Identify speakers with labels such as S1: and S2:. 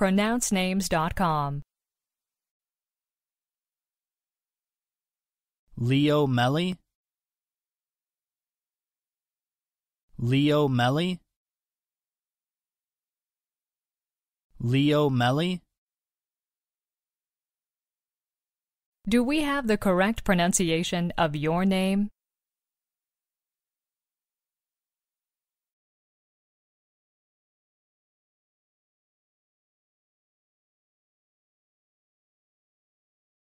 S1: pronouncenames.com.
S2: Leo Melly Leo Melly Leo Melly
S1: Do we have the correct pronunciation of your name?